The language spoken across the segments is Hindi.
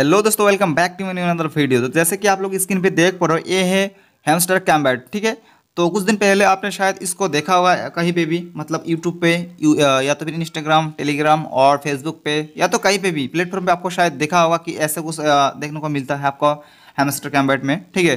हेलो दोस्तों वेलकम बैक टू मैन अंदर वीडियो तो जैसे कि आप लोग स्क्रीन पे देख पा रहे हो ये है हैमस्टर कैम्बैट ठीक है तो कुछ दिन पहले आपने शायद इसको देखा होगा कहीं पे भी मतलब यूट्यूब पे यू, या तो फिर इंस्टाग्राम टेलीग्राम और फेसबुक पे या तो कहीं पे भी प्लेटफॉर्म पे आपको शायद देखा होगा कि ऐसे कुछ देखने को मिलता है आपको हेमस्टर कैम्बैट में ठीक है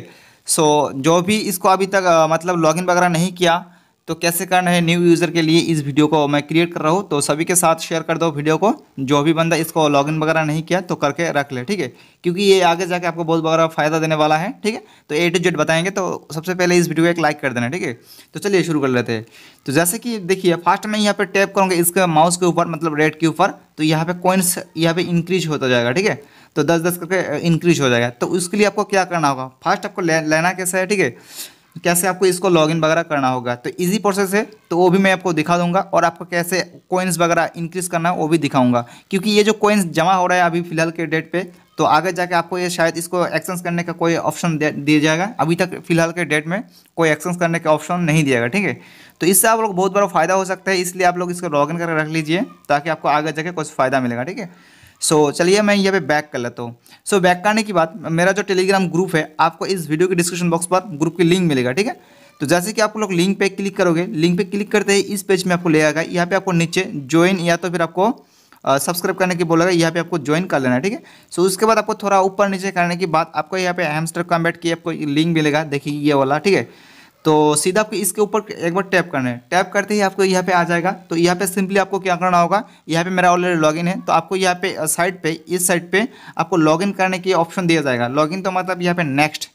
सो जो भी इसको अभी तक मतलब लॉग वगैरह नहीं किया तो कैसे करना है न्यू यूज़र के लिए इस वीडियो को मैं क्रिएट कर रहा हूँ तो सभी के साथ शेयर कर दो वीडियो को जो भी बंदा इसको लॉगिन वगैरह नहीं किया तो करके रख ले ठीक है क्योंकि ये आगे जाके आपको बहुत बड़ा फायदा देने वाला है ठीक है तो ए टू जेड बताएंगे तो सबसे पहले इस वीडियो को एक लाइक कर देना ठीक है तो चलिए शुरू कर लेते हैं तो जैसे कि देखिए फास्ट मैं यहाँ पर टैप करूँगा इसके माउस के ऊपर मतलब रेड के ऊपर तो यहाँ पे कॉइन्स यहाँ पे इंक्रीज होता जाएगा ठीक है तो दस दस करके इंक्रीज हो जाएगा तो उसके लिए आपको क्या करना होगा फास्ट आपको लेना कैसा है ठीक है तो कैसे आपको इसको लॉगिन वगैरह करना होगा तो इजी प्रोसेस है तो वो भी मैं आपको दिखा दूंगा और आपको कैसे कोइंस वगैरह इंक्रीज़ करना है वो भी दिखाऊंगा क्योंकि ये जो कोइंस जमा हो रहा है अभी फिलहाल के डेट पे तो आगे जाके आपको ये शायद इसको एक्शंस करने का कोई ऑप्शन दिया जाएगा अभी तक फिलहाल के डेट में कोई एक्सचेंस करने का ऑप्शन नहीं दिया गया ठीक है तो इससे आप लोग बहुत बड़ा फ़ायदा हो सकता है इसलिए आप लोग इसको लॉगिन करके रख लीजिए ताकि आपको आगे जाके कुछ फ़ायदा मिलेगा ठीक है सो so, चलिए मैं यहाँ पे बैक कर लेता हूँ सो so, बैक करने की बात मेरा जो टेलीग्राम ग्रुप है आपको इस वीडियो के डिस्क्रिप्शन बॉक्स पर ग्रुप की लिंक मिलेगा ठीक है तो जैसे कि आप लोग लिंक पे क्लिक करोगे लिंक पे क्लिक करते ही इस पेज में आपको ले आएगा यहाँ पे आपको नीचे ज्वाइन या तो फिर आपको सब्सक्राइब करने की बोलेगा यहाँ पे आपको ज्वाइन कर लेना है ठीक है सो उसके बाद आपको थोड़ा ऊपर नीचे करने के बाद आपको यहाँ पे हेमस्टर कॉम्बेट की आपको लिंक मिलेगा देखिए ये वाला ठीक है तो सीधा आपको इसके ऊपर एक बार टैप करना है टैप करते ही आपको यहाँ पे आ जाएगा तो यहाँ पे सिंपली आपको क्या करना होगा यहाँ पे मेरा ऑलरेडी लॉगिन है तो आपको यहाँ पे साइड पे इस साइड पे आपको लॉगिन करने की ऑप्शन दिया जाएगा लॉगिन तो मतलब यहाँ पे नेक्स्ट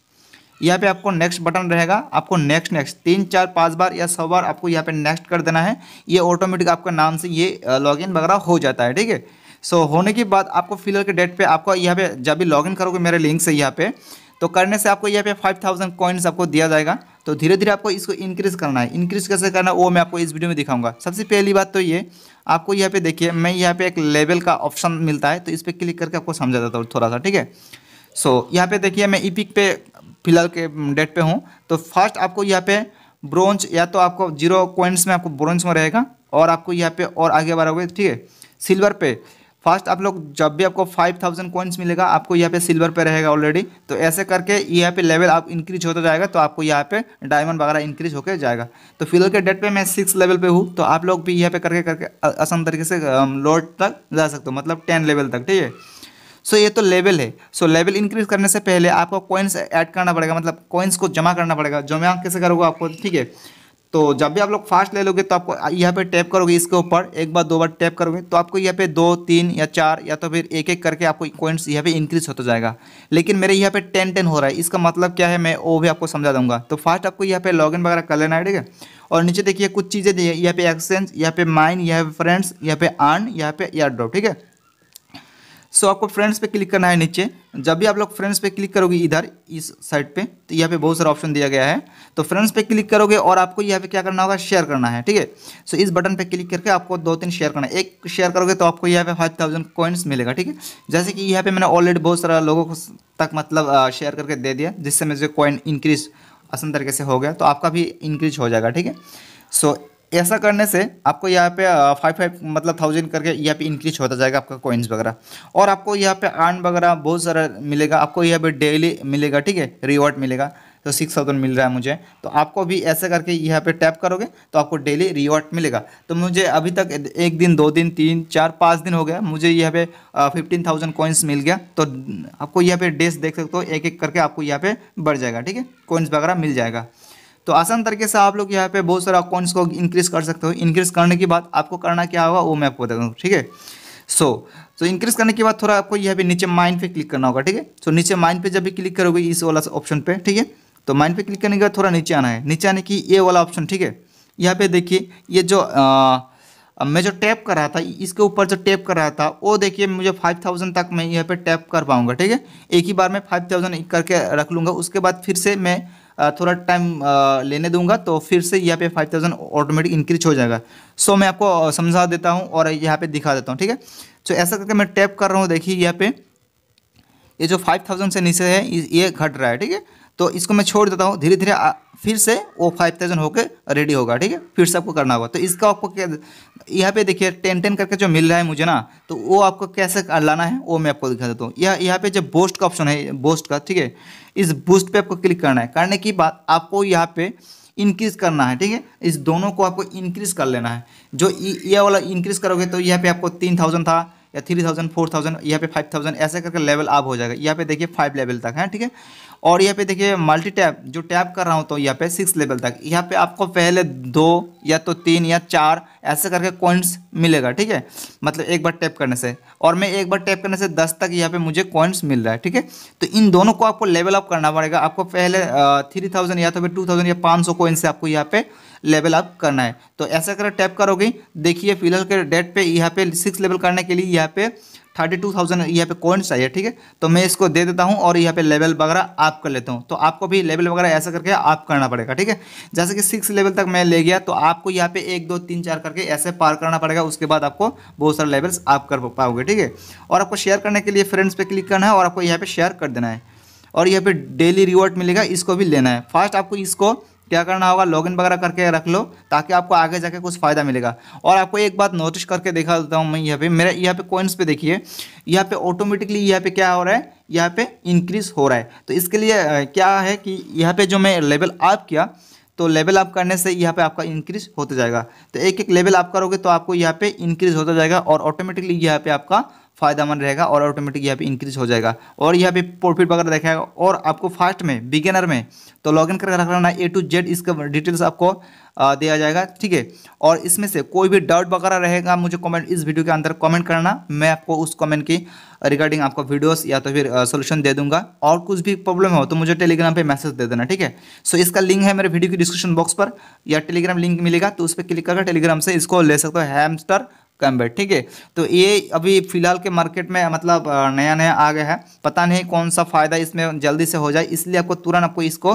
यहाँ पे आपको नेक्स्ट बटन रहेगा आपको नेक्स्ट नेक्स्ट तीन चार पाँच बार या सौ बार आपको यहाँ पे नेक्स्ट कर देना है ये ऑटोमेटिक आपका नाम से ये लॉगिन वगैरह हो जाता है ठीक है सो होने के बाद आपको फिलर के डेट पे आपको यहाँ पे जब भी लॉगिन करोगे मेरे लिंक से यहाँ पे तो करने से आपको यहाँ पे फाइव थाउजेंड कॉइन्स आपको दिया जाएगा तो धीरे धीरे आपको इसको इंक्रीज़ करना है इंक्रीज़ कैसे करना है वो मैं आपको इस वीडियो में दिखाऊंगा सबसे पहली बात तो ये आपको यहाँ पे देखिए मैं यहाँ पे एक लेवल का ऑप्शन मिलता है तो इस पर क्लिक करके आपको समझा देता हूँ थोड़ा सा ठीक है सो यहाँ पे देखिए मैं ईपिक पे फिलहाल के डेट पे हूँ तो फर्स्ट आपको यहाँ पे ब्रॉन्ज या तो आपको जीरो पॉइंट्स में आपको ब्रॉन्ज में रहेगा और आपको यहाँ पे और आगे बढ़ाओगे ठीक है सिल्वर पे फर्स्ट आप लोग जब भी आपको फाइव थाउजेंड कॉइन्स मिलेगा आपको यहाँ पे सिल्वर पे रहेगा ऑलरेडी तो ऐसे करके यहाँ पे लेवल आप इंक्रीज होता जाएगा तो आपको यहाँ पे डायमंड वगैरह इंक्रीज होकर जाएगा तो फिलहाल के डेट पे मैं सिक्स लेवल पे हूँ तो आप लोग भी यहाँ पे करके करके आसान तरीके से लोड तक जा सकते हो मतलब टेन लेवल तक ठीक है सो ये तो लेवल है सो लेवल इंक्रीज करने से पहले आपको कॉइन्स ऐड करना पड़ेगा मतलब कॉइन्स को जमा करना पड़ेगा जमा कैसे करोगे आपको ठीक है तो जब भी आप लोग फास्ट ले लोगे तो आपको यहाँ पे टैप करोगे इसके ऊपर एक बार दो बार टैप करोगे तो आपको यहाँ पे दो तीन या चार या तो फिर एक एक करके आपको कॉइन्स यहाँ पे इंक्रीज होता जाएगा लेकिन मेरे यहाँ पे टेन टेन हो रहा है इसका मतलब क्या है मैं वो भी आपको समझा दूंगा तो फास्ट आपको यहाँ पे इन वगैरह कर लेना है ठीक है और नीचे देखिए कुछ चीज़ें यहाँ पे एक्सचेंज यहाँ पे माइन यहाँ पे फ्रेंड्स यहाँ पे आर्न यहाँ पे एयर ड्रॉप ठीक है सो आपको फ्रेंड्स पे क्लिक करना है नीचे जब भी आप लोग फ्रेंड्स पे क्लिक करोगे इधर इस साइड पे तो यहाँ पे बहुत सारा ऑप्शन दिया गया है तो फ्रेंड्स पे क्लिक करोगे और आपको यहाँ पे क्या करना होगा शेयर करना है ठीक है सो इस बटन पे क्लिक करके आपको दो तीन शेयर करना है एक शेयर करोगे तो आपको यहाँ पे फाइव थाउजेंड कॉइन्स मिलेगा ठीक है जैसे कि यहाँ पे मैंने ऑलरेडी बहुत सारा लोगों को तक मतलब शेयर करके दे दिया जिससे मुझे कॉइन इंक्रीज आसान तरीके से हो गया तो आपका भी इंक्रीज हो जाएगा ठीक है सो ऐसा करने से आपको यहाँ पे फाइव फाइव मतलब थाउजेंड करके यहाँ पे इंक्रीज होता जाएगा आपका कॉइन्स वगैरह और आपको यहाँ पे आर्न वगैरह बहुत सारा मिलेगा आपको यहाँ पे डेली मिलेगा ठीक है रिवॉर्ड मिलेगा तो सिक्स थाउजेंड मिल रहा है मुझे तो आपको भी ऐसे करके यहाँ पे टैप करोगे तो आपको डेली रिवॉर्ड मिलेगा तो मुझे अभी तक एक दिन दो दिन तीन चार पाँच दिन हो गया मुझे यहाँ पे फिफ्टीन थाउजेंड कॉइन्स मिल गया तो आपको यहाँ पे डेस्क देख सकते हो एक एक करके आपको यहाँ पे बढ़ जाएगा ठीक है कॉइन्स वगैरह मिल जाएगा तो आसान तरीके से आप लोग यहाँ पे बहुत सारा अकाउंट्स को इंक्रीज कर सकते हो इंक्रीज करने के बाद आपको करना क्या होगा वो मैं आपको बता दूँ ठीक है सो तो इंक्रीज करने के बाद थोड़ा आपको यहाँ पे नीचे माइंड पे क्लिक करना होगा ठीक है सो नीचे माइंड पे जब भी क्लिक करोगे इस वाला ऑप्शन पे ठीक है तो माइंड पे क्लिक करने के बाद थोड़ा नीचे आना है नीचे आने की ये वाला ऑप्शन ठीक है यहाँ पे देखिए ये जो आ, मैं जो टैप कर रहा था इसके ऊपर जो टैप कर रहा था वो देखिए मुझे फाइव थाउजेंड तक मैं यहाँ पे टैप कर पाऊँगा ठीक है एक ही बार मैं फाइव थाउजेंड करके रख लूँगा उसके बाद फिर से मैं थोड़ा टाइम लेने दूंगा तो फिर से यहाँ पे फाइव थाउजेंड ऑटोमेटिक इंक्रीज हो जाएगा सो मैं आपको समझा देता हूँ और यहाँ पे दिखा देता हूँ ठीक है तो ऐसा करके मैं टैप कर रहा हूँ देखिए यहाँ पे ये जो फाइव थाउजेंड से नीचे है ये घट रहा है ठीक है तो इसको मैं छोड़ देता हूँ धीरे धीरे फिर से वो फाइव थाउजेंड होकर रेडी होगा ठीक है फिर से आपको करना होगा तो इसका आपको क्या यहाँ पे देखिए टेन टेन करके जो मिल रहा है मुझे ना तो वो आपको कैसे लाना है वो मैं आपको दिखा देता हूँ यह यहाँ पे जो बोस्ट का ऑप्शन है बोस्ट का ठीक है इस बूस्ट पे आपको क्लिक करना है करने की बात आपको यहाँ पे इंक्रीज करना है ठीक है इस दोनों को आपको इंक्रीज कर लेना है जो ये वाला इंक्रीज करोगे तो यहाँ पे आपको तीन थाउजेंड था या थ्री थाउजेंड फोर थाउजेंड यहाँ पे फाइव थाउजेंड ऐसा करके लेवल आप हो जाएगा यहाँ पे देखिए फाइव लेवल तक है हाँ, ठीक है और यहाँ पे देखिए मल्टी टैप जो टैप कर रहा हूँ तो यहाँ पे सिक्स लेवल तक यहाँ पे आपको पहले दो या तो तीन या चार ऐसे करके कॉइंट्स मिलेगा ठीक है मतलब एक बार टैप करने से और मैं एक बार टैप करने से दस तक यहाँ पे मुझे कॉइन्स मिल रहा है ठीक है तो इन दोनों को आपको लेवल अप करना पड़ेगा आपको पहले थ्री थाउजेंड या तो फिर टू थाउजेंड या पाँच सौ कॉइन्स से आपको यहाँ पे लेवल अप करना है तो ऐसा कर टैप करोगे देखिए फिलहाल के डेट पे यहाँ पे सिक्स लेवल करने के लिए यहाँ पे थर्टी टू थाउजेंड यहाँ पे कॉइन्स चाहिए ठीक है तो मैं इसको दे देता हूँ और यहाँ पे लेवल वगैरह आप कर लेता हूँ तो आपको भी लेवल वगैरह ऐसा करके आप करना पड़ेगा ठीक है जैसे कि सिक्स लेवल तक मैं ले गया तो आपको यहाँ पे एक दो तीन चार करके ऐसे पार करना पड़ेगा उसके बाद आपको बहुत सारे लेवल्स आप कर पाओगे ठीक है और आपको शेयर करने के लिए फ्रेंड्स पर क्लिक करना है और आपको यहाँ पर शेयर कर देना है और यहाँ पर डेली रिवॉर्ड मिलेगा इसको भी लेना है फास्ट आपको इसको क्या करना होगा लॉगिन वगैरह करके रख लो ताकि आपको आगे जाके कुछ फ़ायदा मिलेगा और आपको एक बात नोटिस करके देखा देता हूँ मैं यहाँ पे मेरे यहाँ पे कॉइन्स पे देखिए यहाँ पे ऑटोमेटिकली यहाँ पे क्या हो रहा है यहाँ पे इंक्रीज़ हो रहा है तो इसके लिए क्या है कि यहाँ पे जो मैं लेवल अप किया तो लेवल अप करने से यहाँ पे आपका इंक्रीज होता जाएगा तो एक एक लेवल आप करोगे तो आपको यहाँ पे इंक्रीज होता जाएगा और ऑटोमेटिकली यहाँ पे आपका मंद रहेगा और ऑटोमेटिक यहाँ पे इंक्रीज हो जाएगा और यहाँ पे प्रॉफिट वगैरह देखाएगा और आपको फास्ट में बिगेनर में तो लॉगिन करके रख लेना ए टू जेड इसका डिटेल्स आपको दिया जाएगा ठीक है और इसमें से कोई भी डाउट वगैरह रहेगा मुझे कमेंट इस वीडियो के अंदर कमेंट करना मैं आपको उस कमेंट की रिगार्डिंग आपको वीडियोस या तो फिर सोल्यूशन दे दूंगा और कुछ भी प्रॉब्लम हो तो मुझे टेलीग्राम पे मैसेज दे देना ठीक है सो इसका लिंक है मेरे वीडियो की डिस्क्रिप्शन बॉक्स पर या टेलीग्राम लिंक मिलेगा तो उस पर क्लिक करके टेलीग्राम से इसको ले सकते हो हैमस्टर कम बैठ ठीक है तो ये अभी फिलहाल के मार्केट में मतलब नया नया आ गया है पता नहीं कौन सा फ़ायदा इसमें जल्दी से हो जाए इसलिए आपको तुरंत आपको इसको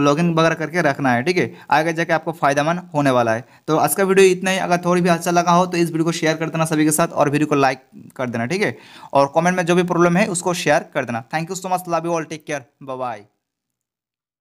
लॉगिन वगैरह करके रखना है ठीक है आगे जाके आपको फायदेमंद होने वाला है तो आज का वीडियो इतना ही अगर थोड़ी भी अच्छा लगा हो तो इस वीडियो को शेयर कर देना सभी के साथ और वीडियो को लाइक कर देना ठीक है और कॉमेंट में जो भी प्रॉब्लम है उसको शेयर कर देना thank you so much love you all take care bye